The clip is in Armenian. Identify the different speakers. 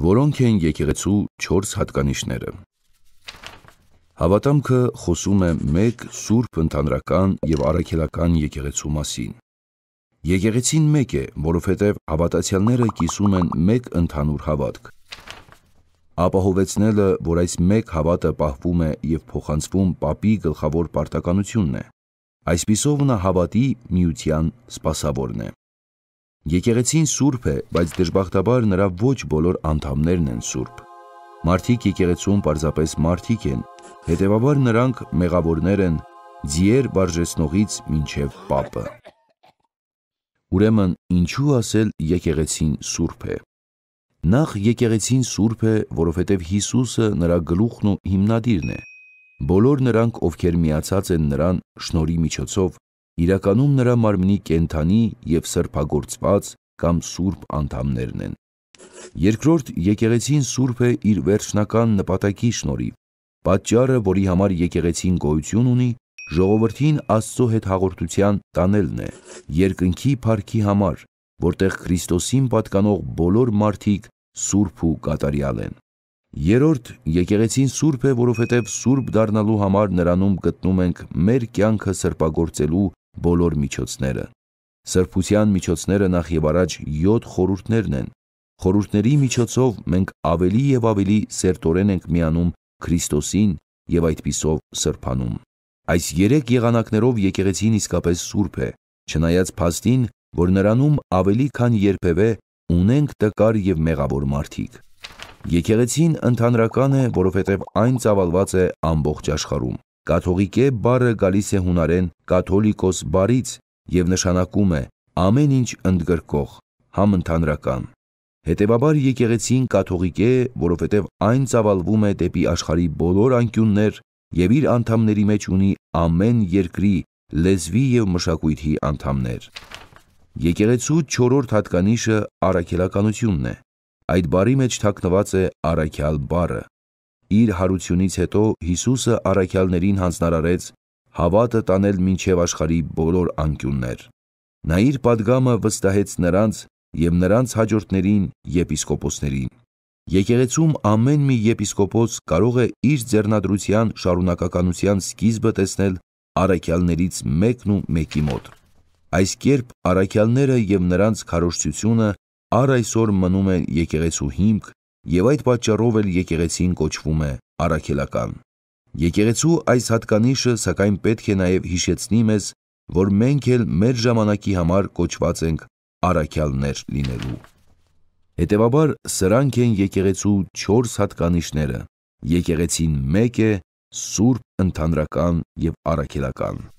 Speaker 1: Որոնք են եկեղեցու 4 հատկանիշները։ Հավատամքը խոսում է մեկ սուրբ ընդհանրական եւ առաքելական եկեղեցու մասին։ Եկեղեցին մեկ է, որովհետև հավատացյալները կիսում են մեկ ընդհանուր հավատք ապահովեցնելը, որ այս մեկ հավատը պահվում է եւ փոխանցվում Պապի գլխավոր պարտականությունն է։ Այսպիսով նա հավատի միության սпасավորն է։ Եկեղեցին սուրբ է, բայց դժբախտաբար նրա ոչ բոլոր անդամներն են սուրբ։ Մարդիկ եկեղեցում պարզապես մարդիկ են, հետևաբար նրանք մեղավորներ են ձիեր բարժեսնողից մինչև պապը։ Ուրեմն ինչու ասել եկեղեցին սուրբ է։ Նախ եկեղեցին սուրբ է, որովհետև Հիսուսը նրա գլուխն ու հիմնադիրն է։ Բոլոր նրանք, ովքեր միացած են նրան շնորի միջոցով, իրականում նրա մարմնի կենթանի եւ սրբագործված կամ սուրբ անդամներն են։ Երկրորդ եկեղեցին սուրբ է իր վերջնական նպատակի շնորհիվ։ Պատճառը, որի համար եկեղեցին գոյություն ունի, ժողովրդին Աստծո հետ հաղորդության տանելն է, երկնքի փառքի համար, որտեղ Քրիստոսին պատկանող բոլոր մարդիկ սուրբ ու կատարյալ են։ Երորդ, եկեղեցին սուրբ է, որովհետև սուրբ դառնալու համար նրանում գտնում ենք մեր կյանքը սրբագործելու բոլոր միջոցները։ Սրբության միջոցները նախ եւ առաջ 7 խորհուրդներն են։ Խորհուրդների միջոցով մենք ավելի եւ ավելի սերտորեն ենք միանում Քրիստոսին եւ այդպիսով սրբանում։ Այս երեք եղանակներով եկեղեցին իսկապես սուրբ է, չնայած փաստին, որ նրանում ավելի քան երբևէ ունենք տկար եւ մեղավոր մարդիկ։ Եկեղեցին ընդհանրական է, որովհետև այն ծավալված է ամբողջ աշխարհում։ Կաթողիկե բառը գալիս է հունարեն կաթոլիկոս բարից եւ նշանակում է ամեն ինչ ընդգրկող, համընդհանրական։ Հետևաբար եկեղեցին կաթողիկե է, որովհետև այն ծավալվում է դեպի աշխարհի բոլոր անկյուններ եւ իր անդամների մեջ ունի ամեն երկրի, լեզվի եւ մշակույթի անդամներ։ Եկեղեցու չորրորդ հատկանիշը առաքելականությունն է։ Այդ բարի մեջ թաքնված է առաքյալ բարը։ Իր հարությունից հետո Հիսուսը առաքյալներին հանձնարարեց հավատը տանել մինչև աշխարի բոլոր անկյուններ։ Նա իր падգամը վստահեց նրանց եւ նրանց հաջորդներին եպիսկոպոսներին։ Եկեղեցում ամեն մի եպիսկոպոս կարող է իր ձեռնադրության շարունակականության սկիզբը տեսնել առաքյալներից մեկն ու մեկի մոտ։ Այս կերպ առաքյալները եւ նրանց քարոշցությունը առ այսօր մնում են եկեղեցու հիմք եւ այդ պատճառով էլ եկեղեցին կոչվում է առաքելական։ Եկեղեցու այս հատկանիշը սակայն պետք է նաև հիշեցնի մեզ, որ մենք էլ մեր ժամանակի համար կոչված ենք առաքյալներ լինելու։ Հետևաբար սրանք են եկեղեցու 4 հատկանիշները։ Եկեղեցին 1 է՝ սուրբ, ընդհանրական եւ առաքելական։